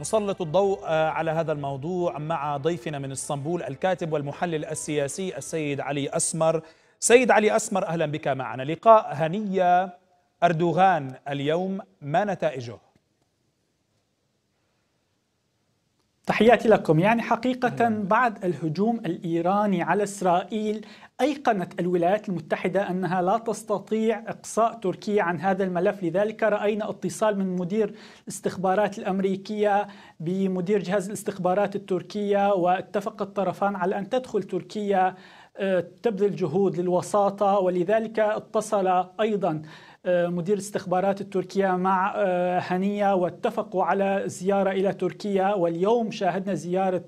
نسلط الضوء آه، على هذا الموضوع مع ضيفنا من اسطنبول الكاتب والمحلل السياسي السيد علي أسمر سيد علي أسمر أهلا بك معنا لقاء هنية أردوغان اليوم ما نتائجه؟ تحياتي لكم يعني حقيقة بعد الهجوم الإيراني على إسرائيل أيقنت الولايات المتحدة أنها لا تستطيع إقصاء تركيا عن هذا الملف لذلك رأينا اتصال من مدير الاستخبارات الأمريكية بمدير جهاز الاستخبارات التركية واتفق الطرفان على أن تدخل تركيا آه، تبذل جهود للوساطة ولذلك اتصل أيضا آه، مدير استخبارات التركية مع آه، هنية واتفقوا على زيارة إلى تركيا واليوم شاهدنا زيارة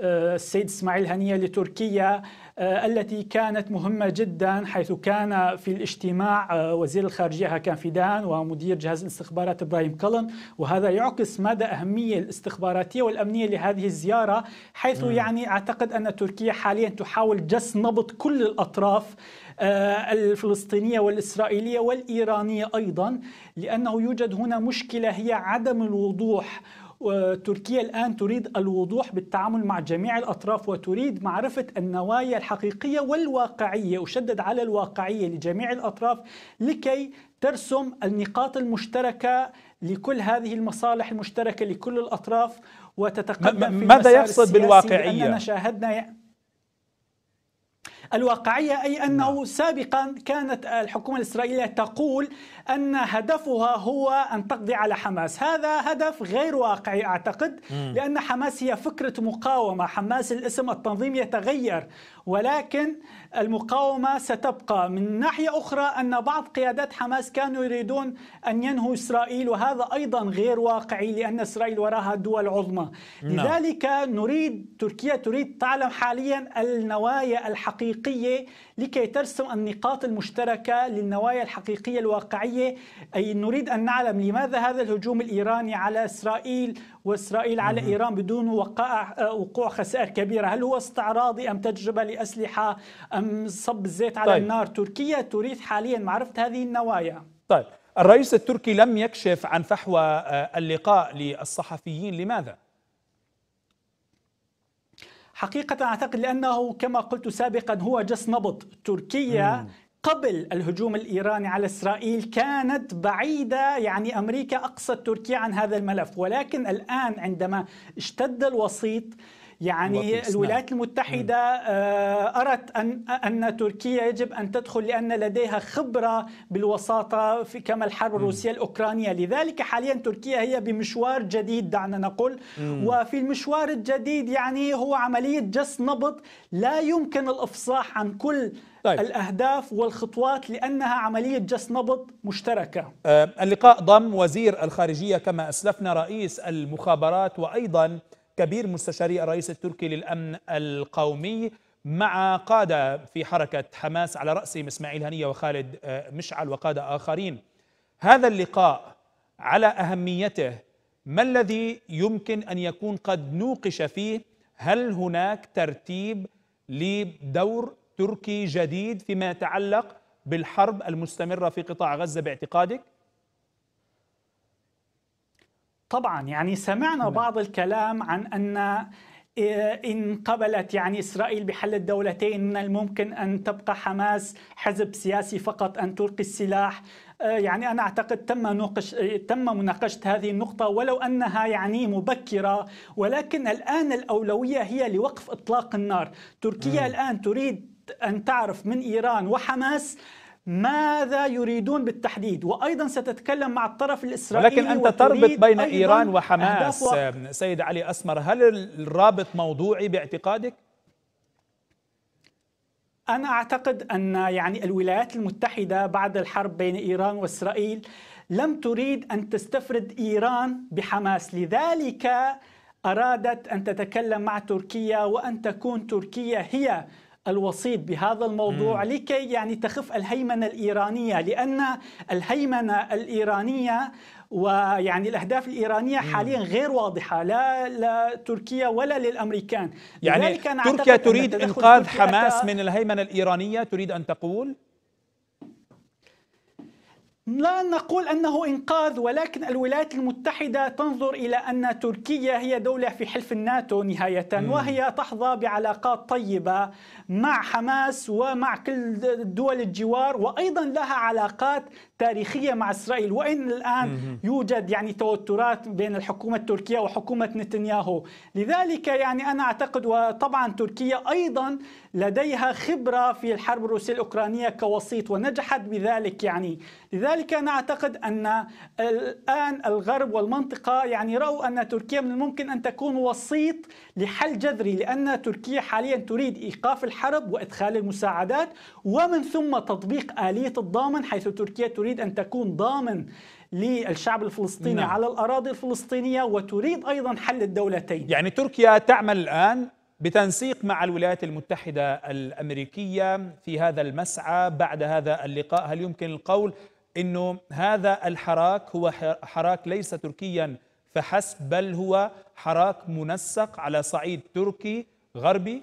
آه، السيد اسماعيل هنية لتركيا آه، التي كانت مهمة جدا حيث كان في الاجتماع آه، وزير الخارجية هاكان فيدان ومدير جهاز الاستخبارات إبراهيم كلن وهذا يعكس مدى أهمية الاستخباراتية والأمنية لهذه الزيارة حيث م. يعني أعتقد أن تركيا حاليا تحاول جس نبض كل الأطراف آه، الفلسطينيه والاسرائيليه والايرانيه ايضا لانه يوجد هنا مشكله هي عدم الوضوح وتركيا الآن تريد الوضوح بالتعامل مع جميع الأطراف وتريد معرفة النوايا الحقيقية والواقعية أشدد على الواقعية لجميع الأطراف لكي ترسم النقاط المشتركة لكل هذه المصالح المشتركة لكل الأطراف وتتقدم في ماذا يقصد بالواقعية؟ أننا شاهدنا الواقعية أي أنه نعم. سابقا كانت الحكومة الإسرائيلية تقول أن هدفها هو أن تقضي على حماس هذا هدف غير واقعي أعتقد لأن حماس هي فكرة مقاومة حماس الاسم التنظيم يتغير ولكن المقاومة ستبقى من ناحية أخرى أن بعض قيادات حماس كانوا يريدون أن ينهوا إسرائيل وهذا أيضا غير واقعي لأن إسرائيل وراها دول عظمى نعم. لذلك نريد تركيا تريد تعلم حاليا النوايا الحقيقية حقيقية لكي ترسم النقاط المشتركة للنوايا الحقيقية الواقعية أي نريد أن نعلم لماذا هذا الهجوم الإيراني على إسرائيل وإسرائيل على إيران بدون وقع, آه، وقوع خسائر كبيرة هل هو استعراضي أم تجربة لأسلحة أم صب الزيت على طيب. النار تركيا تريد حاليا معرفة هذه النوايا طيب الرئيس التركي لم يكشف عن فحوى آه، اللقاء للصحفيين لماذا؟ حقيقة أعتقد لأنه كما قلت سابقا هو جس نبط تركيا قبل الهجوم الإيراني على إسرائيل كانت بعيدة يعني أمريكا أقصت تركيا عن هذا الملف ولكن الآن عندما اشتد الوسيط يعني نعم. الولايات المتحدة آه، أرت أن أن تركيا يجب أن تدخل لأن لديها خبرة بالوساطة في كما الحرب الروسية الأوكرانية لذلك حاليا تركيا هي بمشوار جديد دعنا نقول وفي المشوار الجديد يعني هو عملية جس نبض لا يمكن الإفصاح عن كل طيب. الأهداف والخطوات لأنها عملية جس نبض مشتركة آه، اللقاء ضم وزير الخارجية كما أسلفنا رئيس المخابرات وأيضا كبير مستشاري الرئيس التركي للأمن القومي مع قادة في حركة حماس على رأسهم إسماعيل هنية وخالد آه، مشعل وقادة آخرين هذا اللقاء على أهميته ما الذي يمكن أن يكون قد نوقش فيه هل هناك ترتيب لدور تركي جديد فيما يتعلق بالحرب المستمرة في قطاع غزة باعتقادك؟ طبعا يعني سمعنا نعم. بعض الكلام عن أن آه، إن قبلت يعني إسرائيل بحل الدولتين من الممكن أن تبقى حماس حزب سياسي فقط أن تلقي السلاح آه، يعني أنا أعتقد تم نقش آه، تم مناقشة هذه النقطة ولو أنها يعني مبكرة ولكن الآن الأولوية هي لوقف إطلاق النار تركيا م. نعم. الآن تريد أن تعرف من إيران وحماس ماذا يريدون بالتحديد وأيضا ستتكلم مع الطرف الإسرائيلي ولكن أنت تربط بين إيران وحماس سيد علي أسمر هل الرابط موضوعي باعتقادك؟ أنا أعتقد أن يعني الولايات المتحدة بعد الحرب بين إيران وإسرائيل لم تريد أن تستفرد إيران بحماس لذلك أرادت أن تتكلم مع تركيا وأن تكون تركيا هي الوسيط بهذا الموضوع مم. لكي يعني تخف الهيمنة الإيرانية لأن الهيمنة الإيرانية ويعني الاهداف الايرانيه حاليا غير واضحه لا لتركيا ولا للامريكان يعني تركيا تريد انقاذ حماس من الهيمنه الايرانيه تريد ان تقول لا نقول انه انقاذ ولكن الولايات المتحده تنظر الى ان تركيا هي دوله في حلف الناتو نهايه وهي تحظى بعلاقات طيبه مع حماس ومع كل دول الجوار وايضا لها علاقات تاريخية مع إسرائيل وإن الآن يوجد يعني توترات بين الحكومة التركية وحكومة نتنياهو لذلك يعني أنا أعتقد وطبعا تركيا أيضا لديها خبرة في الحرب الروسية الأوكرانية كوسيط ونجحت بذلك يعني لذلك أنا أعتقد أن الآن الغرب والمنطقة يعني رأوا أن تركيا من الممكن أن تكون وسيط لحل جذري لأن تركيا حاليا تريد إيقاف الحرب وإدخال المساعدات ومن ثم تطبيق آلية الضامن حيث تركيا تريد تريد أن تكون ضامن للشعب الفلسطيني نعم. على الأراضي الفلسطينية وتريد أيضا حل الدولتين يعني تركيا تعمل الآن بتنسيق مع الولايات المتحدة الأمريكية في هذا المسعى بعد هذا اللقاء هل يمكن القول أنه هذا الحراك هو حراك ليس تركيا فحسب بل هو حراك منسق على صعيد تركي غربي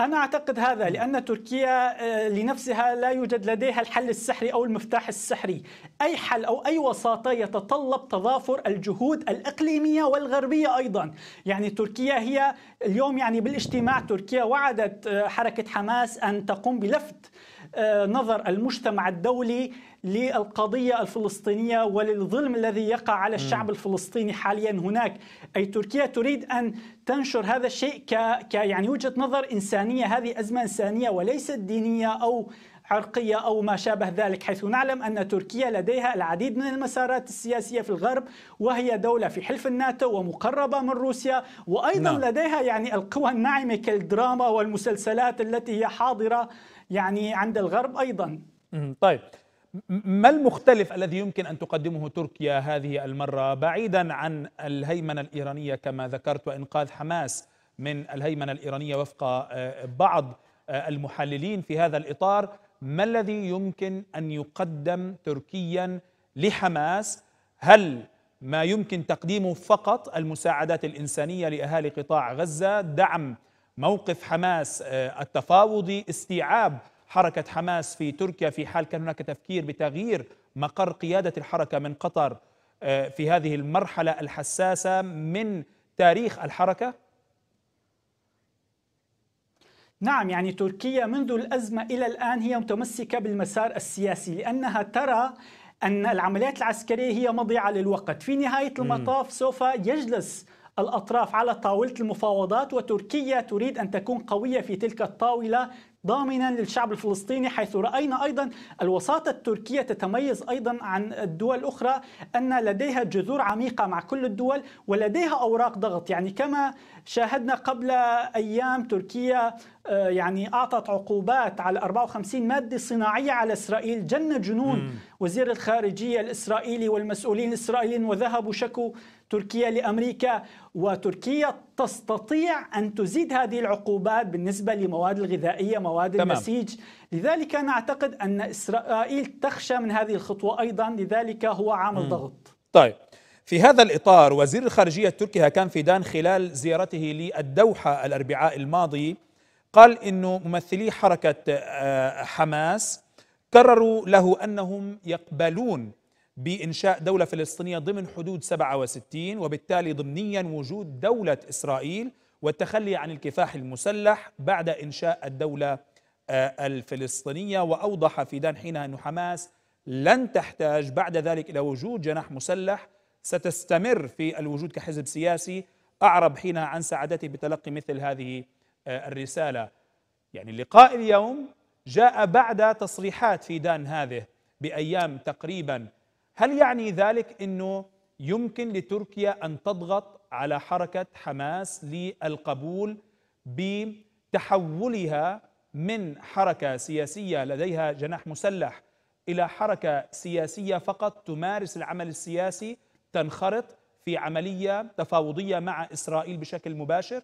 أنا أعتقد هذا لأن تركيا آه، لنفسها لا يوجد لديها الحل السحري أو المفتاح السحري أي حل أو أي وساطة يتطلب تضافر الجهود الإقليمية والغربية أيضا يعني تركيا هي اليوم يعني بالاجتماع تركيا وعدت آه، حركة حماس أن تقوم بلفت آه، نظر المجتمع الدولي للقضية الفلسطينية وللظلم الذي يقع على الشعب الفلسطيني حاليا هناك أي تركيا تريد أن تنشر هذا الشيء ك... ك يعني وجهة نظر إنسانية هذه أزمة إنسانية وليست دينية أو عرقية أو ما شابه ذلك حيث نعلم أن تركيا لديها العديد من المسارات السياسية في الغرب وهي دولة في حلف الناتو ومقربة من روسيا وأيضا لا. نعم. لديها يعني القوى الناعمة كالدراما والمسلسلات التي هي حاضرة يعني عند الغرب أيضا طيب ما المختلف الذي يمكن ان تقدمه تركيا هذه المره بعيدا عن الهيمنه الايرانيه كما ذكرت وانقاذ حماس من الهيمنه الايرانيه وفق آه، بعض آه، المحللين في هذا الاطار ما الذي يمكن ان يقدم تركيا لحماس هل ما يمكن تقديمه فقط المساعدات الانسانيه لاهالي قطاع غزه دعم موقف حماس آه، التفاوضي استيعاب حركة حماس في تركيا في حال كان هناك تفكير بتغيير مقر قيادة الحركة من قطر آه، في هذه المرحلة الحساسة من تاريخ الحركة؟ نعم يعني تركيا منذ الأزمة إلى الآن هي متمسكة بالمسار السياسي لأنها ترى أن العمليات العسكرية هي مضيعة للوقت في نهاية المطاف سوف يجلس الأطراف على طاولة المفاوضات وتركيا تريد أن تكون قوية في تلك الطاولة ضامنا للشعب الفلسطيني حيث راينا ايضا الوساطه التركيه تتميز ايضا عن الدول الاخرى ان لديها جذور عميقه مع كل الدول ولديها اوراق ضغط يعني كما شاهدنا قبل ايام تركيا آه، يعني اعطت عقوبات على 54 ماده صناعيه على اسرائيل جن جنون وزير الخارجيه الاسرائيلي والمسؤولين الاسرائيليين وذهبوا شكوا تركيا لامريكا وتركيا تستطيع ان تزيد هذه العقوبات بالنسبه لمواد الغذائيه، مواد تمام. النسيج، لذلك انا اعتقد ان اسرائيل تخشى من هذه الخطوه ايضا، لذلك هو عامل ضغط. طيب في هذا الاطار وزير الخارجيه التركي هاكان فيدان خلال زيارته للدوحه الاربعاء الماضي قال انه ممثلي حركه آه، حماس كرروا له انهم يقبلون بإنشاء دولة فلسطينية ضمن حدود 67 وبالتالي ضمنيا وجود دولة إسرائيل والتخلي عن الكفاح المسلح بعد إنشاء الدولة آه، الفلسطينية وأوضح فيدان حينها أن حماس لن تحتاج بعد ذلك إلى وجود جناح مسلح ستستمر في الوجود كحزب سياسي أعرب حينها عن سعادته بتلقي مثل هذه آه، الرسالة يعني لقاء اليوم جاء بعد تصريحات فيدان هذه بأيام تقريباً هل يعني ذلك انه يمكن لتركيا ان تضغط على حركه حماس للقبول بتحولها من حركه سياسيه لديها جناح مسلح الى حركه سياسيه فقط تمارس العمل السياسي تنخرط في عمليه تفاوضيه مع اسرائيل بشكل مباشر؟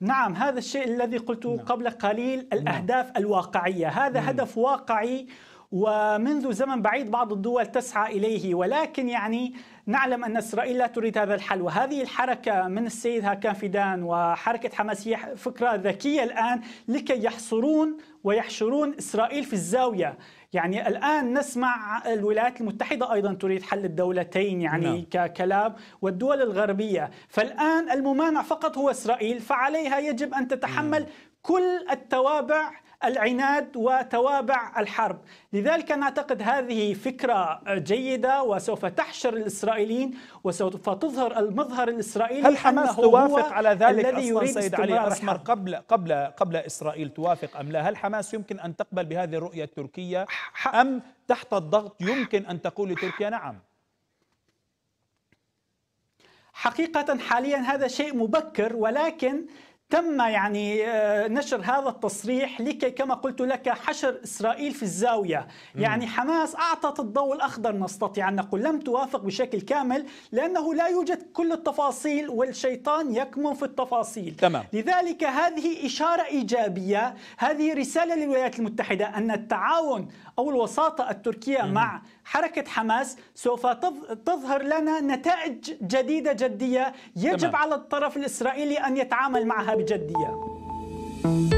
نعم هذا الشيء الذي قلته نعم. قبل قليل نعم. الاهداف نعم. الواقعيه، هذا نعم. هدف واقعي ومنذ زمن بعيد بعض الدول تسعى إليه ولكن يعني نعلم أن إسرائيل لا تريد هذا الحل وهذه الحركة من السيد هاكان فيدان وحركة حماس هي فكرة ذكية الآن لكي يحصرون ويحشرون إسرائيل في الزاوية يعني الآن نسمع الولايات المتحدة أيضا تريد حل الدولتين يعني لا. نعم. ككلام والدول الغربية فالآن الممانع فقط هو إسرائيل فعليها يجب أن تتحمل نعم. كل التوابع العناد وتوابع الحرب لذلك نعتقد هذه فكرة جيدة وسوف تحشر الإسرائيليين وسوف تظهر المظهر الإسرائيلي هل حماس توافق على ذلك الذي أصلا يريد سيد علي أسمر قبل, قبل, قبل إسرائيل توافق أم لا هل حماس يمكن أن تقبل بهذه الرؤية التركية أم تحت الضغط يمكن أن تقول لتركيا نعم حقيقة حاليا هذا شيء مبكر ولكن تم يعني آه، نشر هذا التصريح لكي كما قلت لك حشر إسرائيل في الزاوية يعني حماس أعطت الضوء الأخضر نستطيع أن نقول لم توافق بشكل كامل لأنه لا يوجد كل التفاصيل والشيطان يكمن في التفاصيل تمام. لذلك هذه إشارة إيجابية هذه رسالة للولايات المتحدة أن التعاون أو الوساطة التركية مع حركة حماس سوف تظهر لنا نتائج جديدة جدية يجب تمام. على الطرف الإسرائيلي أن يتعامل معها इज्जत दिया